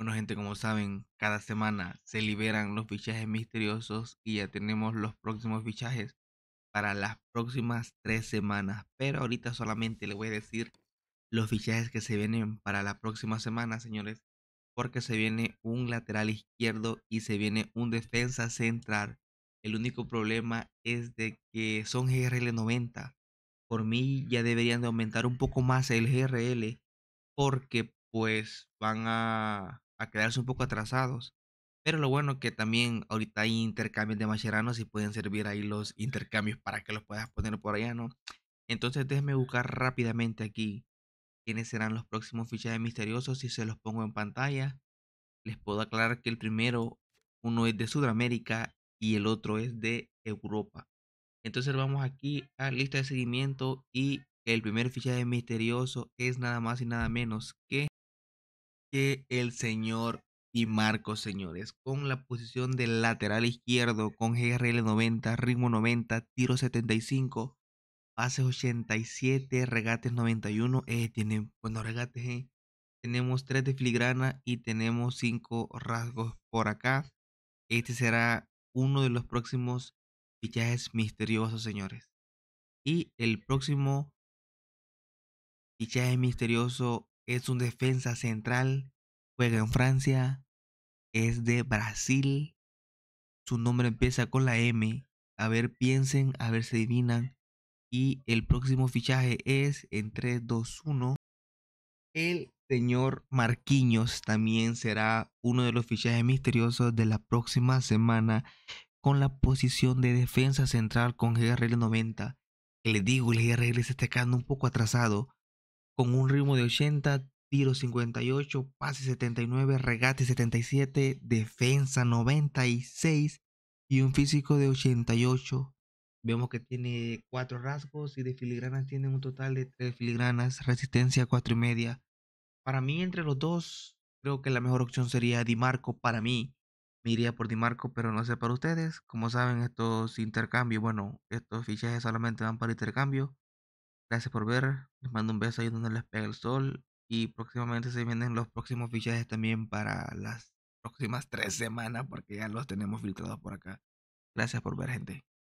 Bueno gente, como saben, cada semana se liberan los fichajes misteriosos y ya tenemos los próximos fichajes para las próximas tres semanas. Pero ahorita solamente le voy a decir los fichajes que se vienen para la próxima semana, señores. Porque se viene un lateral izquierdo y se viene un defensa central. El único problema es de que son GRL 90. Por mí ya deberían de aumentar un poco más el GRL. Porque pues van a a quedarse un poco atrasados. Pero lo bueno que también ahorita hay intercambios de macheranos y pueden servir ahí los intercambios para que los puedas poner por allá, ¿no? Entonces déjeme buscar rápidamente aquí quiénes serán los próximos fichajes misteriosos. Si se los pongo en pantalla, les puedo aclarar que el primero, uno es de Sudamérica y el otro es de Europa. Entonces vamos aquí a lista de seguimiento y el primer fichaje misterioso es nada más y nada menos que que el señor y Marcos, señores, con la posición de lateral izquierdo, con GRL 90, ritmo 90, tiro 75, pases 87, regates 91. Eh, tiene buenos regates, eh, Tenemos 3 de filigrana y tenemos 5 rasgos por acá. Este será uno de los próximos fichajes misteriosos, señores. Y el próximo fichaje misterioso es un defensa central, juega en Francia, es de Brasil, su nombre empieza con la M. A ver, piensen, a ver si adivinan. Y el próximo fichaje es en 3, 2, 1. El señor Marquiños también será uno de los fichajes misteriosos de la próxima semana con la posición de defensa central con GRL 90. le digo, el GRL se está quedando un poco atrasado con un ritmo de 80, tiro 58, pase 79, regate 77, defensa 96 y un físico de 88. Vemos que tiene cuatro rasgos y de filigranas tiene un total de tres filigranas, resistencia cuatro y media. Para mí, entre los dos, creo que la mejor opción sería Di Marco. Para mí, me iría por Di Marco, pero no sé para ustedes. Como saben, estos intercambios, bueno, estos fichajes solamente van para intercambio. Gracias por ver. Les mando un beso ahí donde les pega el sol. Y próximamente se vienen los próximos fichajes también para las próximas tres semanas porque ya los tenemos filtrados por acá. Gracias por ver, gente.